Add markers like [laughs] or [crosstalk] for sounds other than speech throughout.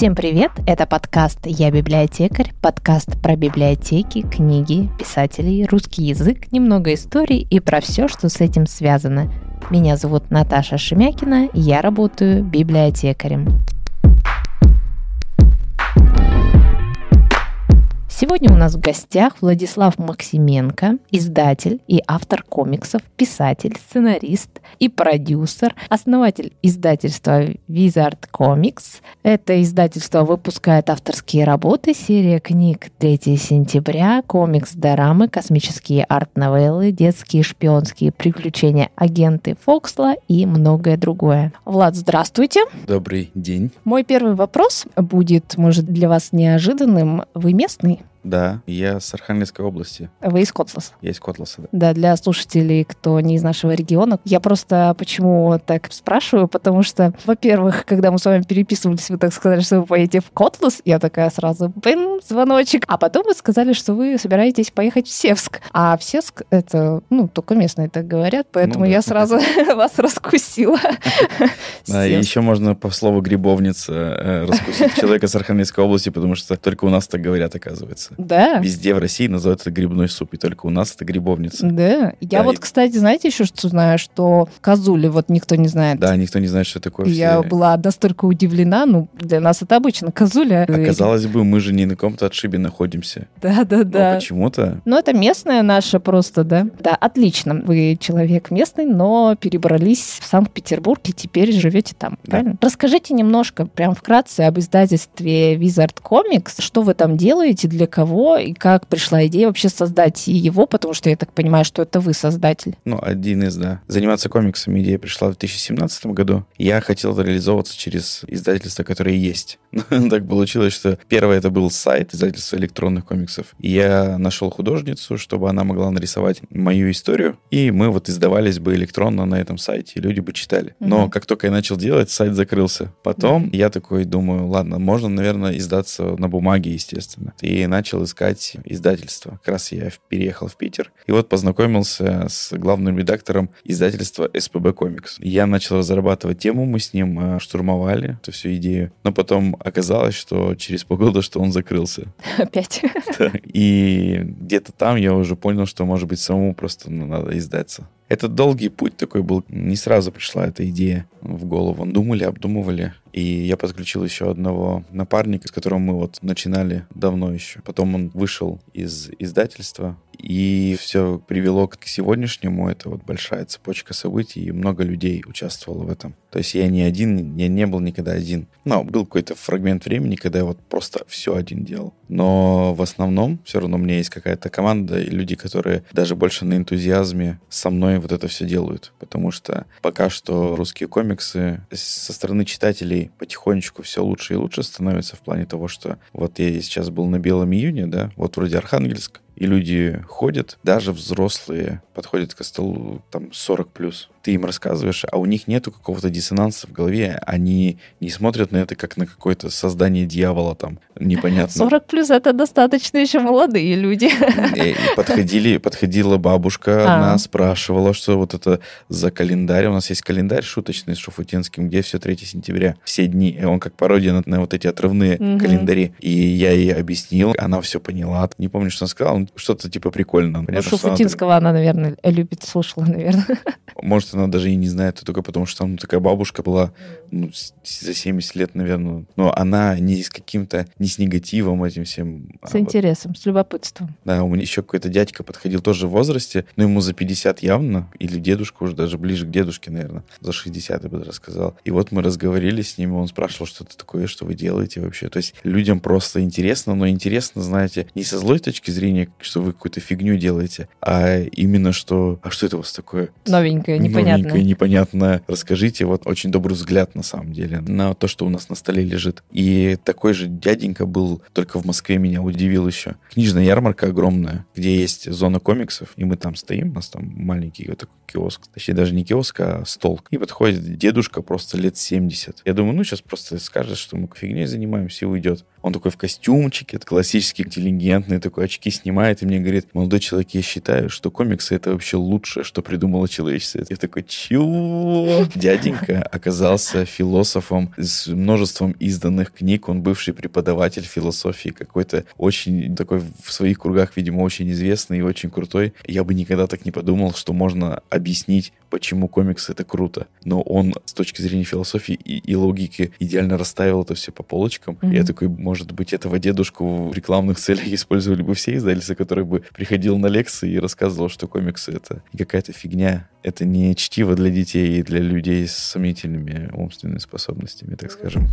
Всем привет! Это подкаст «Я библиотекарь», подкаст про библиотеки, книги, писателей, русский язык, немного истории и про все, что с этим связано. Меня зовут Наташа Шемякина, я работаю библиотекарем. Сегодня у нас в гостях Владислав Максименко, издатель и автор комиксов, писатель, сценарист и продюсер, основатель издательства Wizard Comics. Это издательство выпускает авторские работы, серия книг 3 сентября, комикс дорамы, космические арт-новеллы, детские шпионские приключения агенты Фоксла и многое другое. Влад, здравствуйте. Добрый день. Мой первый вопрос будет, может, для вас неожиданным. Вы местный? Да, я с Архангельской области. Вы из Котласа? Я из Котласа, да. Да, для слушателей, кто не из нашего региона. Я просто почему так спрашиваю, потому что, во-первых, когда мы с вами переписывались, вы так сказали, что вы поедете в Котлас, я такая сразу, блин, звоночек. А потом вы сказали, что вы собираетесь поехать в Севск. А в Севск — это, ну, только местные так говорят, ну поэтому ну, да, я сразу [laughs] вас раскусила. Да, и еще можно по слову «грибовница» э, раскусить человека с Архангельской области, потому что только у нас так говорят, оказывается грибница. Да. Везде в России называют это грибной суп, и только у нас это грибовница. Да. Я да, вот, и... кстати, знаете еще что знаю, что козули вот никто не знает. Да, никто не знает, что такое. Я все... была настолько удивлена, ну, для нас это обычно козуля. Оказалось а бы, мы же не на каком-то отшибе находимся. Да, да, ну, а да. Но почему-то. Ну, это местная наша просто, да. Да, отлично. Вы человек местный, но перебрались в Санкт-Петербург и теперь живете там, да. правильно? Расскажите немножко, прям вкратце, об издательстве Wizard Comics. Что вы там делаете, для кого кого и как пришла идея вообще создать его, потому что я так понимаю, что это вы создатель. Ну, один из, да. Заниматься комиксами идея пришла в 2017 году. Я хотел реализовываться через издательства, которые есть. [laughs] так получилось, что первое это был сайт издательства электронных комиксов. И я нашел художницу, чтобы она могла нарисовать мою историю, и мы вот издавались бы электронно на этом сайте, и люди бы читали. Но угу. как только я начал делать, сайт закрылся. Потом угу. я такой думаю, ладно, можно, наверное, издаться на бумаге, естественно. И начал начал искать издательство. Как раз я переехал в Питер. И вот познакомился с главным редактором издательства СПБ Комикс. Я начал разрабатывать тему, мы с ним э, штурмовали эту всю идею. Но потом оказалось, что через полгода, что он закрылся. [laughs] Опять. Да. И где-то там я уже понял, что, может быть, самому просто надо издаться. Это долгий путь такой был. Не сразу пришла эта идея в голову. Думали, обдумывали. И я подключил еще одного напарника, с которым мы вот начинали давно еще. Потом он вышел из издательства, и все привело к сегодняшнему. Это вот большая цепочка событий, и много людей участвовало в этом. То есть я не один, я не был никогда один. Но был какой-то фрагмент времени, когда я вот просто все один делал. Но в основном все равно у меня есть какая-то команда и люди, которые даже больше на энтузиазме со мной вот это все делают. Потому что пока что русские комиксы со стороны читателей потихонечку все лучше и лучше становятся в плане того, что вот я сейчас был на Белом июне, да, вот вроде Архангельск, и люди ходят, даже взрослые подходят к столу, там, 40 плюс. Ты им рассказываешь, а у них нету какого-то диссонанса в голове, они не смотрят на это как на какое-то создание дьявола там, непонятно. 40 плюс — это достаточно еще молодые люди. Э, и подходили, подходила бабушка одна, а. спрашивала, что вот это за календарь. У нас есть календарь шуточный с Шуфутинским, где все 3 сентября, все дни. Э, он как пародия на, на вот эти отрывные угу. календари. И я ей объяснил, она все поняла. Не помню, что она сказала, но что-то типа прикольно. Понятно, ну, Шуфутинского она, она, наверное, э, любит, слушала, наверное. [laughs] Может, она даже и не знает, только потому, что там такая бабушка была ну, за 70 лет, наверное. Но она не с каким-то, не с негативом этим всем. А с а интересом, вот. с любопытством. Да, у меня еще какой-то дядька подходил тоже в возрасте, но ему за 50 явно, или дедушка уже даже ближе к дедушке, наверное, за 60, я бы даже сказал. И вот мы разговаривали с ним, он спрашивал, что это такое, что вы делаете вообще. То есть людям просто интересно, но интересно, знаете, не со злой точки зрения, что вы какую-то фигню делаете, а именно что, а что это у вас такое? Новенькое, непонятное. Новенькое, непонятное. Расскажите, вот очень добрый взгляд на самом деле на то, что у нас на столе лежит. И такой же дяденька был, только в Москве меня удивил еще. Книжная ярмарка огромная, где есть зона комиксов, и мы там стоим, у нас там маленький вот такой киоск, точнее даже не киоск, а стол. И подходит дедушка просто лет 70. Я думаю, ну сейчас просто скажет, что мы фигней занимаемся и уйдет. Он такой в костюмчике, это классический, интеллигентный, такой очки снимает и мне говорит, молодой человек, я считаю, что комиксы это вообще лучшее, что придумало человечество. Я такой, чего? Дяденька оказался философом с множеством изданных книг, он бывший преподаватель философии, какой-то очень такой в своих кругах, видимо, очень известный и очень крутой. Я бы никогда так не подумал, что можно объяснить, почему комиксы это круто. Но он с точки зрения философии и, и логики идеально расставил это все по полочкам. Mm-hmm. Я такой, может быть, этого дедушку в рекламных целях использовали бы все издательства, который бы приходил на лекции и рассказывал, что комиксы — это какая-то фигня. Это не чтиво для детей и для людей с сомнительными умственными способностями, так скажем.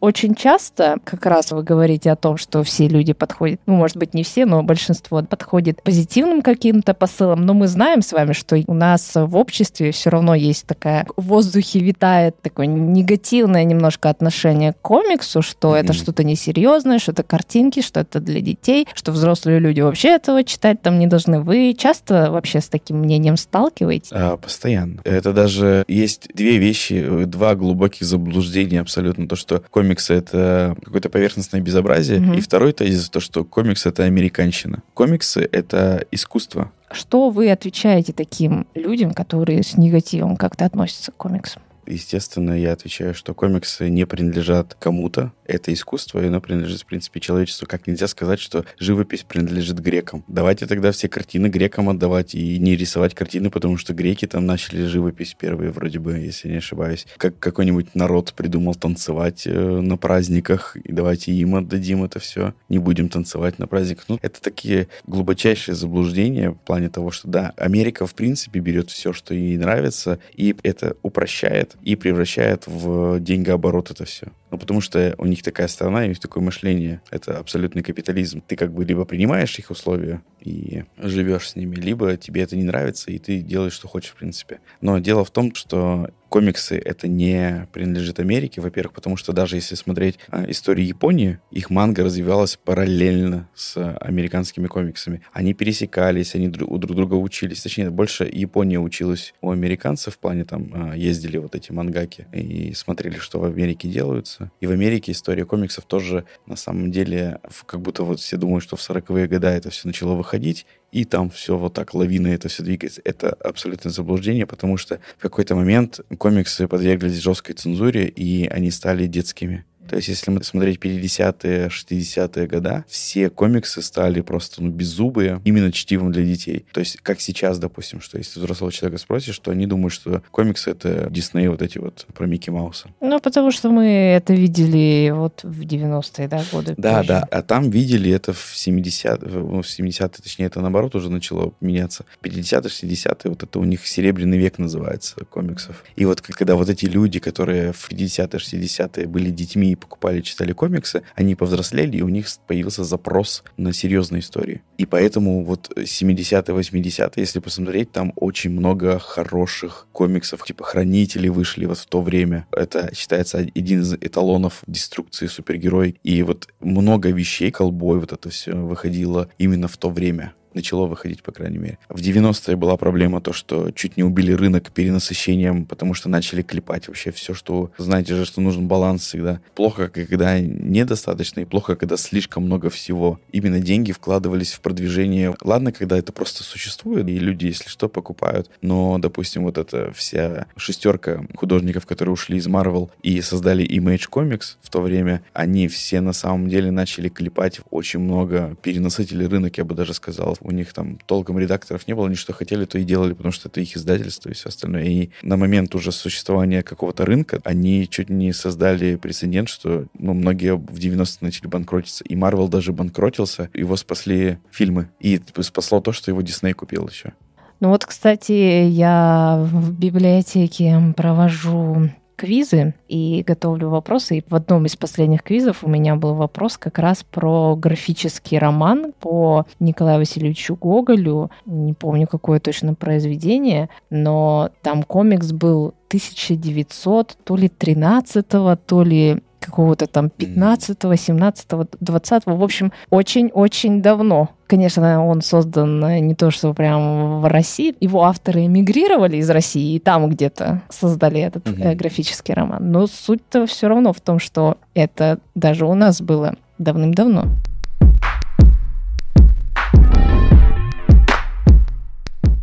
Очень часто, как раз вы говорите о том, что все люди подходят, ну, может быть, не все, но большинство подходит позитивным каким-то посылом, но мы знаем с вами, что у нас в обществе все равно есть такая, в воздухе витает такое негативное немножко отношение к комиксу, что mm-hmm. это что-то несерьезное, что это картинки, что это для детей, что взрослые люди вообще этого читать там не должны. Вы часто вообще с таким мнением сталкиваетесь? А, постоянно. Это даже есть две вещи, э, два глубоких заблуждения абсолютно. То, что комикс комиксы — это какое-то поверхностное безобразие. Угу. И второй тезис — то, что комикс — это американщина. Комиксы — это искусство. Что вы отвечаете таким людям, которые с негативом как-то относятся к комиксам? Естественно, я отвечаю, что комиксы не принадлежат кому-то. Это искусство, и оно принадлежит, в принципе, человечеству. Как нельзя сказать, что живопись принадлежит грекам. Давайте тогда все картины грекам отдавать и не рисовать картины, потому что греки там начали живопись первые, вроде бы, если не ошибаюсь. Как какой-нибудь народ придумал танцевать э, на праздниках, и давайте им отдадим это все. Не будем танцевать на праздниках. Ну, это такие глубочайшие заблуждения в плане того, что да, Америка в принципе берет все, что ей нравится, и это упрощает и превращает в деньгооборот это все. Ну, потому что у них такая страна, у них такое мышление. Это абсолютный капитализм. Ты как бы либо принимаешь их условия и живешь с ними, либо тебе это не нравится, и ты делаешь, что хочешь, в принципе. Но дело в том, что комиксы это не принадлежит Америке, во-первых, потому что даже если смотреть а, историю Японии, их манга развивалась параллельно с американскими комиксами. Они пересекались, они у друг друга учились. Точнее, больше Япония училась у американцев в плане там а, ездили вот эти мангаки и смотрели, что в Америке делаются. И в Америке история комиксов тоже на самом деле как будто вот все думают, что в 40-е годы это все начало выходить, и там все вот так лавина это все двигается. Это абсолютное заблуждение, потому что в какой-то момент комиксы подверглись жесткой цензуре, и они стали детскими. То есть, если мы смотреть 50-е, 60-е года, все комиксы стали просто ну, беззубые, именно чтивом для детей. То есть, как сейчас, допустим, что если взрослого человека спросишь, что они думают, что комиксы — это Дисней вот эти вот про Микки Мауса. Ну, потому что мы это видели вот в 90-е да, годы. Да, позже. да. А там видели это в 70-е, в 70 ну, точнее, это наоборот уже начало меняться. 50-е, 60-е, вот это у них серебряный век называется комиксов. И вот когда вот эти люди, которые в 50-е, 60-е были детьми покупали, читали комиксы, они повзрослели, и у них появился запрос на серьезные истории. И поэтому вот 70-е, 80-е, если посмотреть, там очень много хороших комиксов, типа «Хранители» вышли вот в то время. Это считается один из эталонов деструкции супергероев. И вот много вещей, колбой, вот это все выходило именно в то время начало выходить, по крайней мере. В 90-е была проблема то, что чуть не убили рынок перенасыщением, потому что начали клепать вообще все, что... Знаете же, что нужен баланс всегда. Плохо, когда недостаточно, и плохо, когда слишком много всего. Именно деньги вкладывались в продвижение. Ладно, когда это просто существует, и люди, если что, покупают. Но, допустим, вот эта вся шестерка художников, которые ушли из Marvel и создали Image Comics в то время, они все на самом деле начали клепать очень много, перенасытили рынок, я бы даже сказал, у них там толком редакторов не было, они что хотели, то и делали, потому что это их издательство и все остальное. И на момент уже существования какого-то рынка они чуть не создали прецедент, что ну, многие в 90-е начали банкротиться. И Марвел даже банкротился, его спасли фильмы. И спасло то, что его Дисней купил еще. Ну вот, кстати, я в библиотеке провожу квизы и готовлю вопросы. И в одном из последних квизов у меня был вопрос как раз про графический роман по Николаю Васильевичу Гоголю. Не помню, какое точно произведение, но там комикс был 1900, то ли 13 то ли какого-то там 15, 17, 20. В общем, очень-очень давно. Конечно, он создан э, не то, что прям в России. Его авторы эмигрировали из России и там где-то создали этот Mm-hmm. графический роман. Но суть-то все равно в том, что это даже у нас было давным-давно.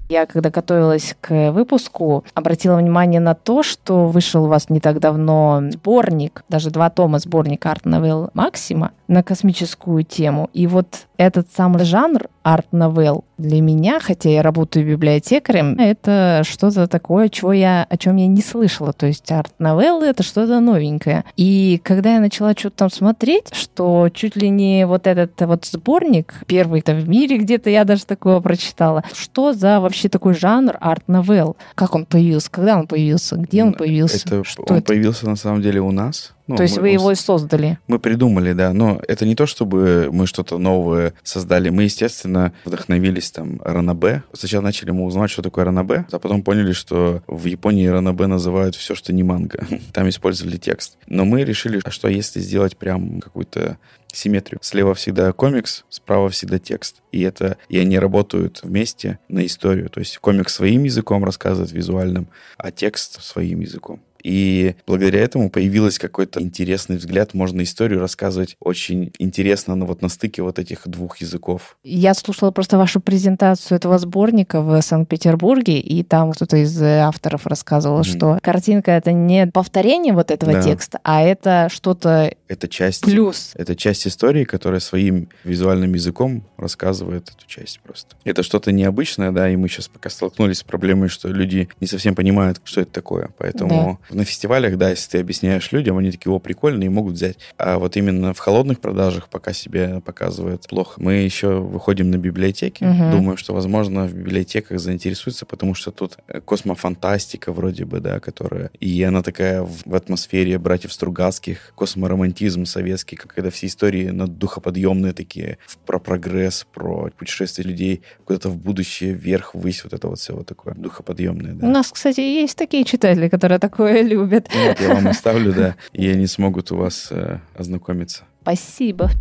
Я, когда готовилась к выпуску, обратила внимание на то, что вышел у вас не так давно сборник, даже два тома сборника арт-новелл Максима на космическую тему. И вот этот самый жанр арт-новелл для меня, хотя я работаю библиотекарем, это что-то такое, чего я, о чем я не слышала. То есть арт-новеллы — это что-то новенькое. И когда я начала что-то там смотреть, что чуть ли не вот этот вот сборник, первый-то в мире где-то я даже такое прочитала, что за вообще такой жанр арт-новелл? Как он появился? Когда он появился? Где он появился? Это, что он это? появился на самом деле у нас ну, то есть мы, вы его и создали? Мы придумали, да. Но это не то, чтобы мы что-то новое создали. Мы, естественно, вдохновились там ранабе. Сначала начали мы узнавать, что такое ранабе, а потом поняли, что в Японии ранабе называют все, что не манга. [laughs] Там использовали текст. Но мы решили, а что если сделать прям какую-то симметрию. Слева всегда комикс, справа всегда текст. И это, и они работают вместе на историю. То есть комикс своим языком рассказывает визуальным, а текст своим языком. И благодаря этому появилась какой-то интересный взгляд. Можно историю рассказывать очень интересно но ну, вот на стыке вот этих двух языков. Я слушала просто вашу презентацию этого сборника в Санкт-Петербурге, и там кто-то из э, авторов рассказывал, mm. что картинка — это не повторение вот этого да. текста, а это что-то это часть, плюс. Это часть истории, которая своим визуальным языком рассказывает эту часть просто. Это что-то необычное, да, и мы сейчас пока столкнулись с проблемой, что люди не совсем понимают, что это такое. Поэтому да на фестивалях, да, если ты объясняешь людям, они такие, о, прикольно, и могут взять. А вот именно в холодных продажах пока себе показывает плохо. Мы еще выходим на библиотеки. Угу. Думаю, что, возможно, в библиотеках заинтересуются, потому что тут э, космофантастика вроде бы, да, которая... И она такая в атмосфере братьев Стругацких, косморомантизм советский, как когда все истории духоподъемные такие, про прогресс, про путешествие людей куда-то в будущее, вверх, ввысь, вот это вот все вот такое духоподъемное. Да. У нас, кстати, есть такие читатели, которые такое любят. Вот, я вам оставлю, да, и они смогут у вас э, ознакомиться. Спасибо.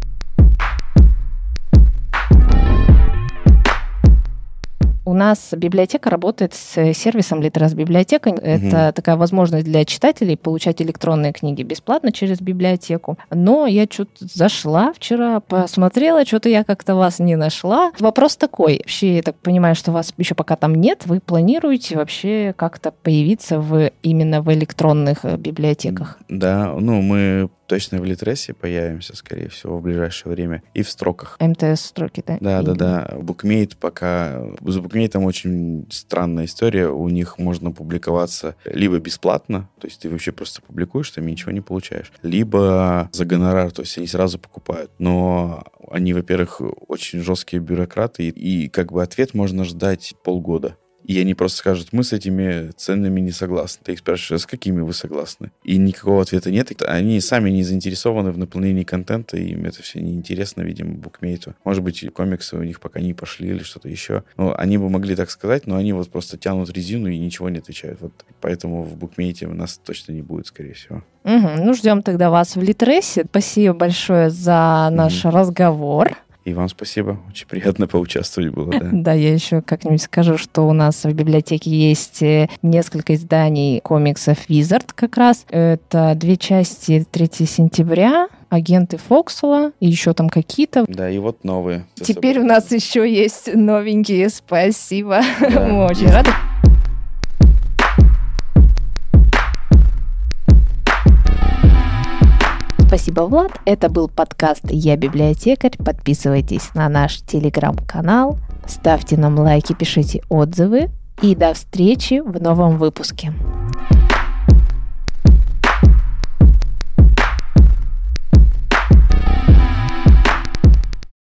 У нас библиотека работает с э, сервисом Литрас Библиотека. Угу. Это такая возможность для читателей получать электронные книги бесплатно через библиотеку. Но я что-то зашла вчера, посмотрела, что-то я как-то вас не нашла. Вопрос такой. Вообще, я так понимаю, что вас еще пока там нет. Вы планируете вообще как-то появиться в, именно в электронных э, библиотеках? Да, ну мы точно в Литресе появимся, скорее всего, в ближайшее время. И в строках. МТС-строки, да? Да, да, да. Букмейт пока... За Букмейтом очень странная история. У них можно публиковаться либо бесплатно, то есть ты вообще просто публикуешь, там ничего не получаешь, либо за гонорар, то есть они сразу покупают. Но они, во-первых, очень жесткие бюрократы, и, и как бы ответ можно ждать полгода. И они просто скажут, мы с этими ценами не согласны. Ты их спрашиваешь, а с какими вы согласны? И никакого ответа нет. Они сами не заинтересованы в наполнении контента, им это все неинтересно, видимо, букмейту. Может быть, комиксы у них пока не пошли или что-то еще. Ну, они бы могли так сказать, но они вот просто тянут резину и ничего не отвечают. Вот поэтому в букмейте нас точно не будет, скорее всего. Угу. Ну, ждем тогда вас в Литресе. Спасибо большое за наш угу. разговор. И вам спасибо. Очень приятно [laughs] поучаствовать было. Да, да я еще как-нибудь скажу, что у нас в библиотеке есть э, несколько изданий комиксов Wizard как раз. Это две части 3 сентября, агенты Фоксула, и еще там какие-то. Да, и вот новые. Теперь у нас еще есть новенькие. Спасибо. Да. [laughs] Мы очень рады. Спасибо, Влад. Это был подкаст «Я библиотекарь». Подписывайтесь на наш телеграм-канал, ставьте нам лайки, пишите отзывы. И до встречи в новом выпуске.